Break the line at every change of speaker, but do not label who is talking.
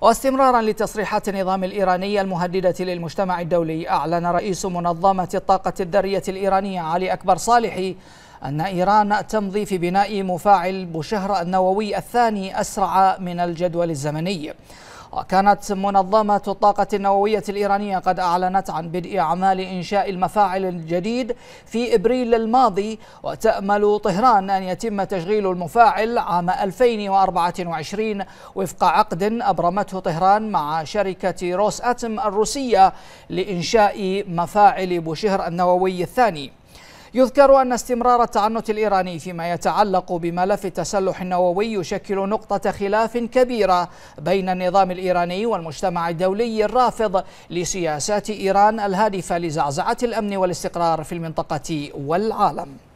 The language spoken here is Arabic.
واستمرارا لتصريحات النظام الإيراني المهددة للمجتمع الدولي أعلن رئيس منظمة الطاقة الذرية الإيرانية علي أكبر صالحي أن إيران تمضي في بناء مفاعل بوشهر النووي الثاني أسرع من الجدول الزمني وكانت منظمة الطاقة النووية الإيرانية قد أعلنت عن بدء أعمال إنشاء المفاعل الجديد في إبريل الماضي وتأمل طهران أن يتم تشغيل المفاعل عام 2024 وفق عقد أبرمته طهران مع شركة روس أتم الروسية لإنشاء مفاعل بوشهر النووي الثاني يذكر أن استمرار التعنت الإيراني فيما يتعلق بملف التسلح النووي يشكل نقطة خلاف كبيرة بين النظام الإيراني والمجتمع الدولي الرافض لسياسات إيران الهادفة لزعزعة الأمن والاستقرار في المنطقة والعالم